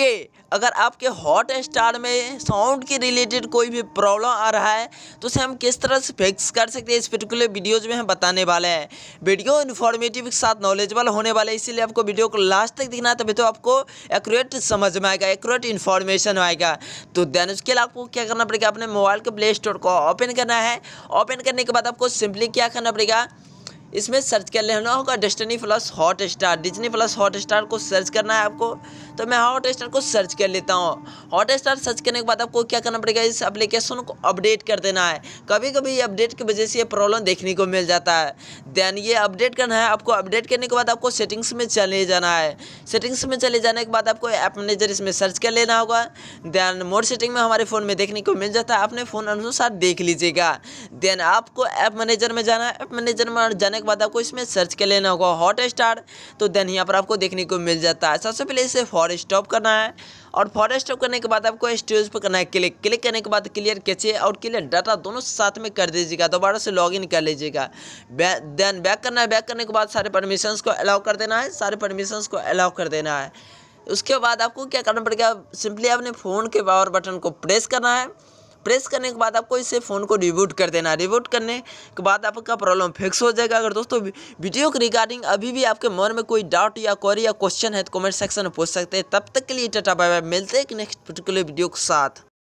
के अगर आपके हॉट स्टार में साउंड के रिलेटेड कोई भी प्रॉब्लम आ रहा है तो उसे हम किस तरह से फिक्स कर सकते हैं इस पर्टिकुलर वीडियोज में हम बताने वाले हैं वीडियो इन्फॉर्मेटिव के साथ नॉलेजेबल होने वाले हैं इसीलिए आपको वीडियो को लास्ट तक दिखना तभी तो आपको एक्यूरेट समझ में आएगा एक्यूरेट इन्फॉर्मेशन आएगा तो देन उसके लिए आपको क्या करना पड़ेगा अपने मोबाइल के प्ले स्टोर को ओपन करना है ओपन करने के बाद आपको सिंपली क्या करना पड़ेगा इसमें सर्च कर लेना होगा Disney plus Hotstar Disney plus Hotstar को सर्च करना है आपको तो मैं हॉट स्टार को सर्च कर लेता हूँ हॉट स्टार सर्च करने के बाद आपको क्या करना पड़ेगा इस एप्लीकेशन को अपडेट कर देना है कभी कभी अपडेट की वजह से ये प्रॉब्लम देखने को मिल जाता है देन ये अपडेट करना है आपको अपडेट करने के बाद आपको सेटिंग्स में चले जाना है सेटिंग्स में चले जाने के बाद आपको ऐप मैनेजर इसमें सर्च कर लेना होगा देन मोर सेटिंग में हमारे फ़ोन में देखने को मिल जाता है अपने फ़ोन अनुसार देख लीजिएगा देन आपको ऐप मैनेजर में जाना है ऐप मैनेजर में जाने के बाद आपको इसमें सर्च कर लेना होगा हॉट स्टार तो देन यहाँ पर आपको देखने को मिल जाता है सबसे पहले इसे फॉर स्टॉप करना है और फॉर स्टॉप करने के बाद आपको स्टेज पर करना है क्लिक क्लिक करने के बाद क्लियर कैचे और क्लियर डाटा दोनों साथ में कर दीजिएगा दोबारा से लॉग इन कर लीजिएगा देन बैक करना है बैक करने के बाद सारे परमिशन को अलाउ कर देना है सारे परमिशन को अलाउ कर देना है उसके बाद आपको क्या करना पड़ेगा सिंपली आपने फ़ोन के पावर बटन को प्रेस करना है प्रेस करने के बाद आपको इसे फ़ोन को रिबूट कर देना रिबूट करने के बाद आपका प्रॉब्लम फिक्स हो जाएगा अगर दोस्तों वीडियो के रिगार्डिंग अभी भी आपके मन में कोई डाउट या क्वेरी या क्वेश्चन है तो कमेंट सेक्शन में पूछ सकते हैं तब तक के लिए टाटा बाय बाय मिलते हैं कि नेक्स्ट पर्टिकुलर वीडियो के साथ